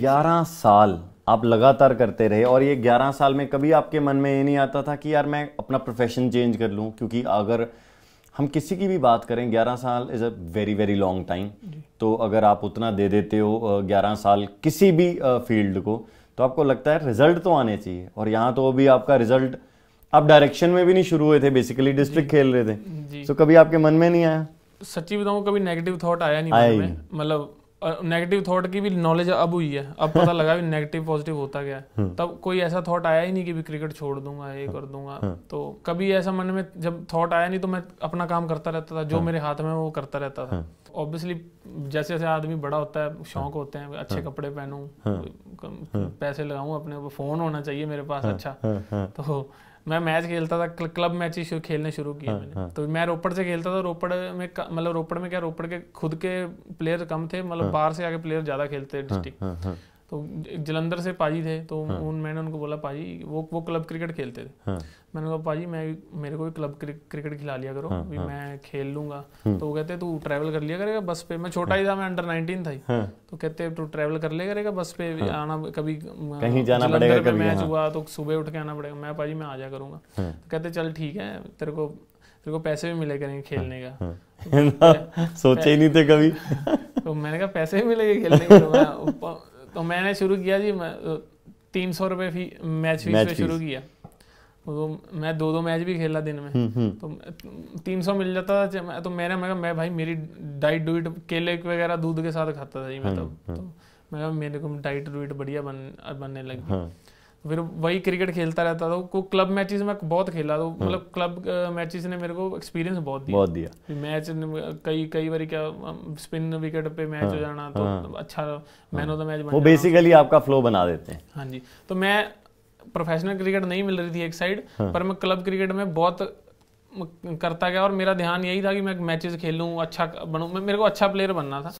ग्यारह साल आप लगातार करते रहे और ये ग्यारह साल में कभी आपके मन में ये नहीं आता था कि यार मैं अपना प्रोफेशन चेंज कर लूँ क्योंकि अगर हम किसी की भी बात करें ग्यारह साल is a very very long time तो अगर आप उतना दे देते हो ग्यारह साल किसी भी फील्ड को तो आपको लगता है रिजल्ट तो आने चाहिए और यहाँ तो अभी आपका रिजल्ट आप डायरेक्शन में भी नहीं शुरू हुए थे बेसिकली डिस्ट्रिक्ट खेल रहे थे तो कभी आपके मन में नहीं आया सच्ची बताऊँ कभी नेगेटिव थॉट आया नहीं मतलब नेगेटिव थॉट की भी नॉलेज अब हुई है अब पता लगा भी नेगेटिव पॉजिटिव होता गया हम्म। तब कोई ऐसा थॉट आया ही नहीं कि भी क्रिकेट छोड़ दूंगा ये हाँ। कर दूंगा हाँ। तो कभी ऐसा मन में जब थॉट आया नहीं तो मैं अपना काम करता रहता था जो हाँ। मेरे हाथ में वो करता रहता था ऑब्वियसली जैसे जैसे आदमी बड़ा होता है शौक होते हैं अच्छे कपड़े पहनू पैसे लगाऊ अपने फोन होना चाहिए मेरे पास अच्छा तो मैं मैच खेलता था क्लब मैच ही खेलने शुरू किए हाँ, मैंने हाँ. तो मैं रोपड़ से खेलता था रोपड़ में मतलब रोपड़ में क्या रोपड़ के खुद के प्लेयर कम थे मतलब हाँ। बाहर से आके प्लेयर ज्यादा खेलते डिस्ट्रिक्ट हाँ, तो जलंधर से पाजी थे तो हाँ। उन मैंने उनको बोला पाजी वो वो क्लब क्रिकेट खेलते थे हाँ। मैंने कहा पाजी मैं मेरे को भी क्लब क्रिकेट खिला लिया करो हाँ, भी हाँ। मैं खेल लूंगा हाँ। तो वो कहते तू ट्रैवल कर लिया करेगा बस पे मैं छोटा हाँ। ही था मैं अंडर नाइनटीन था ही हाँ। तो कहते तू ट्रैवल कर लिया करेगा बस पे हाँ। आना कभी कहीं जाना पड़ेगा पे मैच हुआ तो सुबह उठ के आना पड़ेगा मैं पाजी मैं आ जा करूंगा हाँ। तो कहते चल ठीक है तेरे को तेरे को पैसे भी मिले करेंगे खेलने का तो सोचे ही नहीं थे कभी तो मैंने कहा पैसे भी मिलेगा खेलने के तो मैंने शुरू किया जी तीन सौ रुपये फी मैच फीस पे शुरू किया तो मैं दो दो मैच भी खेला दिन में हम्म, हम्म। तो तीन सौ मिल जाता था तो मैंने मैं मैं भाई मेरी डाइट डूट केले वगैरह दूध के साथ खाता था जी मैं हम्म, तो, मैं मेरे को डाइट डूट बढ़िया बन बनने लगी हाँ। फिर वही क्रिकेट खेलता रहता था को क्लब मैचेस में बहुत खेला तो मतलब क्लब मैचेस ने मेरे को एक्सपीरियंस बहुत दिया बहुत दिया मैच कई कई बार क्या स्पिन विकेट पे मैच हो हाँ, जाना तो हाँ। मतलब अच्छा मैन ऑफ द मैच वो बेसिकली आपका फ्लो बना देते हैं हाँ जी तो मैं प्रोफेशनल क्रिकेट नहीं मिल रही थी एक साइड पर मैं क्लब क्रिकेट में बहुत करता गया और मेरा ध्यान यही था कि मैं मैचेस खेलूं अच्छा बनूं मेरे को अच्छा प्लेयर बनना था